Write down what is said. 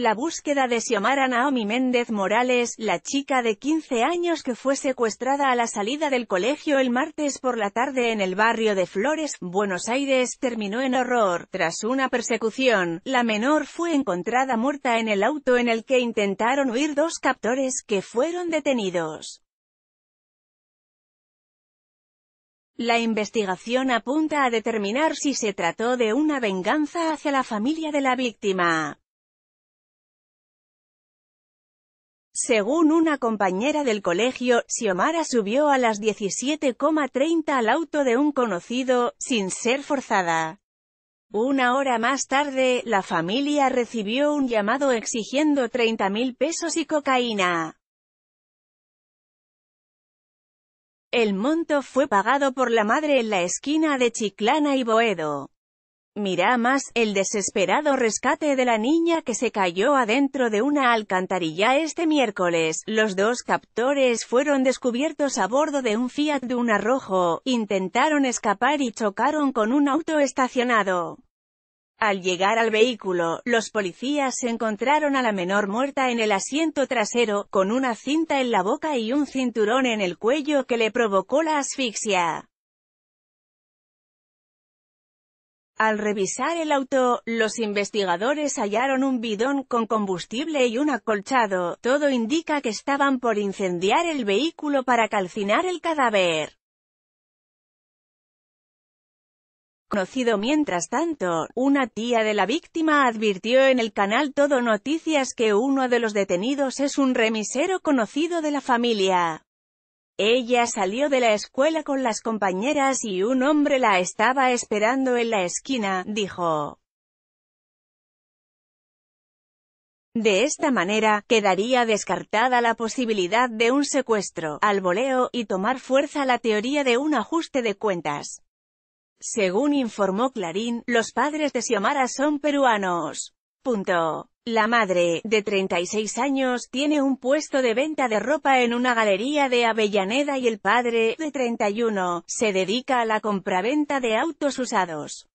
la búsqueda de Xiomara Naomi Méndez Morales, la chica de 15 años que fue secuestrada a la salida del colegio el martes por la tarde en el barrio de Flores, Buenos Aires, terminó en horror. Tras una persecución, la menor fue encontrada muerta en el auto en el que intentaron huir dos captores, que fueron detenidos. La investigación apunta a determinar si se trató de una venganza hacia la familia de la víctima. Según una compañera del colegio, Xiomara subió a las 17,30 al auto de un conocido, sin ser forzada. Una hora más tarde, la familia recibió un llamado exigiendo 30.000 mil pesos y cocaína. El monto fue pagado por la madre en la esquina de Chiclana y Boedo. Mira más, el desesperado rescate de la niña que se cayó adentro de una alcantarilla este miércoles. Los dos captores fueron descubiertos a bordo de un Fiat de un arrojo, intentaron escapar y chocaron con un auto estacionado. Al llegar al vehículo, los policías encontraron a la menor muerta en el asiento trasero, con una cinta en la boca y un cinturón en el cuello que le provocó la asfixia. Al revisar el auto, los investigadores hallaron un bidón con combustible y un acolchado. Todo indica que estaban por incendiar el vehículo para calcinar el cadáver. Conocido mientras tanto, una tía de la víctima advirtió en el canal Todo Noticias que uno de los detenidos es un remisero conocido de la familia. Ella salió de la escuela con las compañeras y un hombre la estaba esperando en la esquina, dijo. De esta manera, quedaría descartada la posibilidad de un secuestro, al voleo, y tomar fuerza la teoría de un ajuste de cuentas. Según informó Clarín, los padres de Xiomara son peruanos. La madre, de 36 años, tiene un puesto de venta de ropa en una galería de Avellaneda y el padre, de 31, se dedica a la compraventa de autos usados.